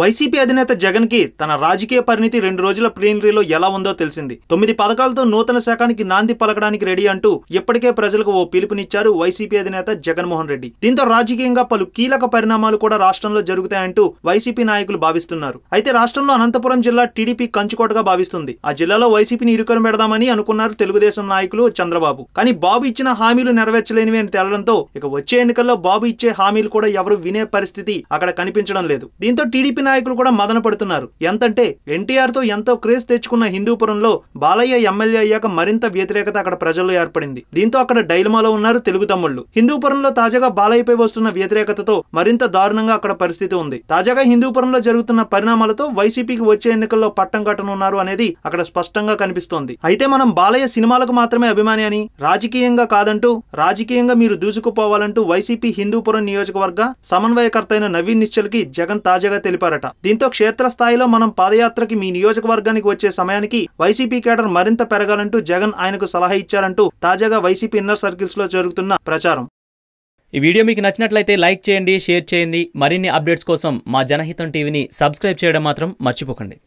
YCP అధినేత జగన్ కి తన రాజకీయ పరిణితి రెండు రోజుల ప్రీనరీలో ఎలా ఉందో తెలిసింది తొమ్మిది పథకాలతో నూతన శాఖానికి నాంది పలకడానికి రెడీ అంటూ ఇప్పటికే ప్రజలకు ఓ పిలుపునిచ్చారు వైసీపీ అధినేత జగన్మోహన్ రెడ్డి దీంతో రాజకీయంగా పలు కీలక పరిణామాలు కూడా రాష్ట్రంలో జరుగుతాయంటూ వైసీపీ నాయకులు భావిస్తున్నారు అయితే రాష్ట్రంలో అనంతపురం జిల్లా టీడీపీ కంచుకోటగా భావిస్తుంది ఆ జిల్లాలో వైసీపీని ఇరుకను పెడదామని అనుకున్నారు తెలుగుదేశం నాయకులు చంద్రబాబు కానీ బాబు ఇచ్చిన హామీలు నెరవేర్చలేనివి అని తేలడంతో ఇక వచ్చే ఎన్నికల్లో బాబు ఇచ్చే హామీలు కూడా ఎవరు వినే పరిస్థితి అక్కడ కనిపించడం లేదు దీంతో టీడీపీ నాయకులు కూడా మదన పడుతున్నారు ఎంతంటే ఎన్టీఆర్తో ఎంతో క్రేజ్ తెచ్చుకున్న హిందూపురంలో బాలయ్య ఎమ్మెల్యే అయ్యాక మరింత వ్యతిరేకత అక్కడ ప్రజల్లో ఏర్పడింది దీంతో అక్కడ డైలమాలో ఉన్నారు తెలుగు తమ్ముళ్ళు హిందూపురంలో తాజాగా బాలయ్యపై వస్తున్న వ్యతిరేకతతో మరింత దారుణంగా అక్కడ పరిస్థితి ఉంది తాజాగా హిందూపురంలో జరుగుతున్న పరిణామాలతో వైసీపీకి వచ్చే ఎన్నికల్లో పట్టం కట్టనున్నారు అనేది అక్కడ స్పష్టంగా కనిపిస్తోంది అయితే మనం బాలయ్య సినిమాలకు మాత్రమే అభిమాని అని రాజకీయంగా కాదంటూ రాజకీయంగా మీరు దూసుకుపోవాలంటూ వైసీపీ హిందూపురం నియోజకవర్గ సమన్వయకర్త అయిన నవీన్ కి జగన్ తాజాగా తెలిపారు చేశారట దీంతో క్షేత్రస్థాయిలో మనం పాదయాత్రకి మీ నియోజకవర్గానికి వచ్చే సమయానికి వైసీపీ కేడర్ మరింత పెరగాలంటూ జగన్ ఆయనకు సలహా ఇచ్చారంటూ తాజాగా వైసీపీ ఇన్నర్ సర్కిల్స్ లో జరుగుతున్న ప్రచారం ఈ వీడియో మీకు నచ్చినట్లయితే లైక్ చేయండి షేర్ చేయండి మరిన్ని అప్డేట్స్ కోసం మా జనహితం టీవీని సబ్స్క్రైబ్ చేయడం మాత్రం మర్చిపోకండి